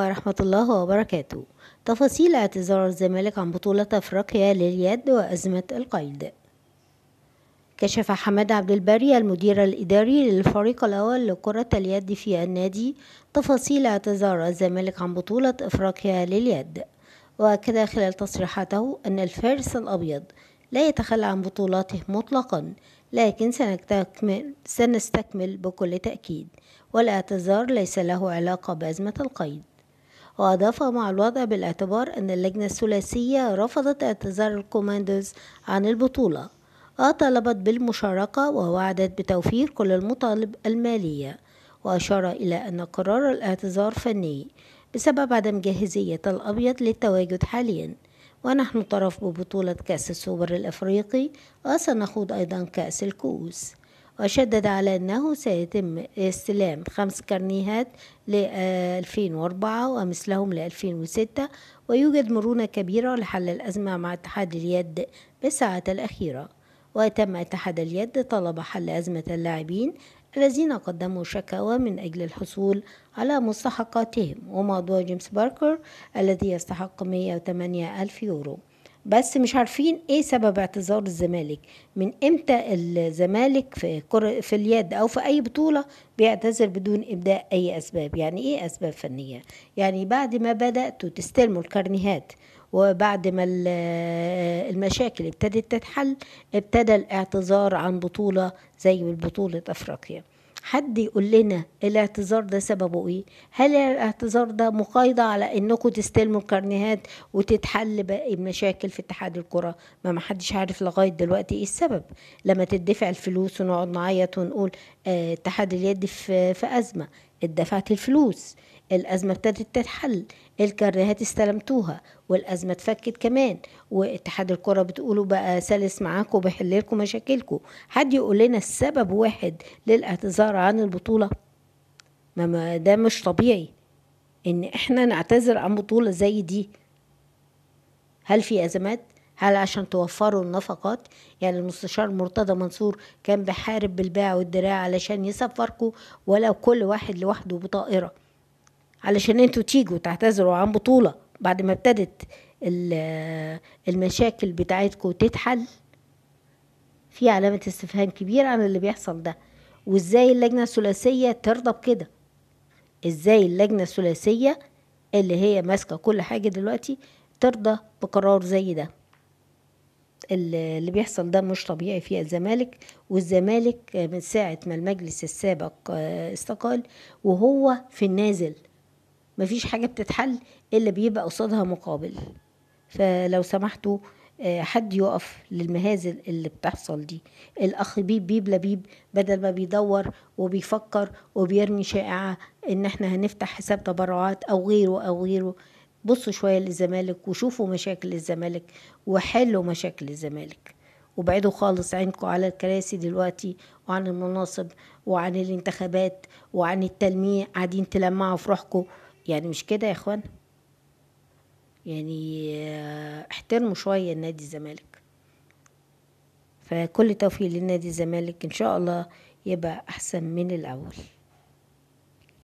ورحمة الله وبركاته تفاصيل اعتذار الزمالك عن بطولة أفريقيا لليد وأزمة القيد كشف حماد عبد الباري المدير الإداري للفريق الأول لكرة اليد في النادي تفاصيل اعتذار الزمالك عن بطولة أفريقيا لليد وأكد خلال تصريحاته أن الفارس الأبيض لا يتخلى عن بطولاته مطلقا لكن سنستكمل, سنستكمل بكل تأكيد والاعتذار ليس له علاقة بأزمة القيد وأضاف مع الوضع بالاعتبار أن اللجنة الثلاثية رفضت اعتذار الكوماندوز عن البطولة وطلبت آه بالمشاركة ووعدت بتوفير كل المطالب المالية وأشار إلى أن قرار الاعتذار فني بسبب عدم جاهزية الأبيض للتواجد حاليا ونحن طرف ببطولة كأس السوبر الأفريقي وسنخوض آه أيضا كأس الكؤوس وشدد على أنه سيتم استلام خمس كرنيهات ل 2004 آه، ومثلهم ل 2006 ويوجد مرونة كبيرة لحل الأزمة مع اتحاد اليد بالساعة الأخيرة وتم اتحاد اليد طلب حل أزمة اللاعبين الذين قدموا شكاوى من أجل الحصول على مستحقاتهم وموضوع جيمس باركر الذي يستحق 108 ألف يورو بس مش عارفين ايه سبب اعتذار الزمالك من امتى الزمالك في كرة في اليد او في اي بطولة بيعتذر بدون ابداء اي اسباب يعني ايه اسباب فنية يعني بعد ما بدأتوا تستلموا الكارنيهات وبعد ما المشاكل ابتدت تتحل ابتدى الاعتذار عن بطولة زي بطولة افريقيا حد يقول لنا الاعتذار ده سببه ايه هل الاعتذار ده مقايضة على انكم تستلموا الكارنيهات وتتحل باقي المشاكل في اتحاد الكرة ما محدش عارف لغاية دلوقتي ايه السبب لما تدفع الفلوس ونقعد نعيط ونقول آه، اتحاد اليد في, في ازمة اتدفعت الفلوس الأزمة ابتدت تتحل الكرهات استلمتوها والأزمة اتفكت كمان واتحاد الكرة بتقولوا بقى سلس معاكم وبيحل لكم مشاكلكم حد يقول لنا السبب واحد للاعتذار عن البطولة ما ده مش طبيعي ان احنا نعتذر عن بطولة زي دي هل في أزمات؟ هل عشان توفروا النفقات يعني المستشار مرتضى منصور كان بحارب بالباع والدراع علشان يسفركوا ولو كل واحد لوحده بطائرة علشان انتوا تيجوا تعتذروا عن بطولة بعد ما ابتدت المشاكل بتاعتكم تتحل في علامة استفهام كبيرة عن اللي بيحصل ده وازاي اللجنة الثلاثية ترضى بكده ازاي اللجنة الثلاثية اللي هي ماسكة كل حاجة دلوقتي ترضى بقرار زي ده اللي بيحصل ده مش طبيعي في الزمالك والزمالك من ساعة ما المجلس السابق آه، استقال وهو في النازل مفيش حاجة بتتحل إلا بيبقى قصادها مقابل فلو سمحتوا آه، حد يقف للمهازل اللي بتحصل دي الاخ بيب بيب لبيب بدل ما بيدور وبيفكر وبيرمي شائعة ان احنا هنفتح حساب تبرعات او غيره او غيره بصوا شوية للزمالك وشوفوا مشاكل الزمالك وحلوا مشاكل الزمالك وبعدوا خالص عينكم على الكراسي دلوقتي وعن المناصب وعن الانتخابات وعن التلميع قاعدين تلمعوا في روحكم يعني مش كده يا اخوان يعني احترموا شوية نادي الزمالك فكل توفيق لنادي الزمالك ان شاء الله يبقى احسن من الاول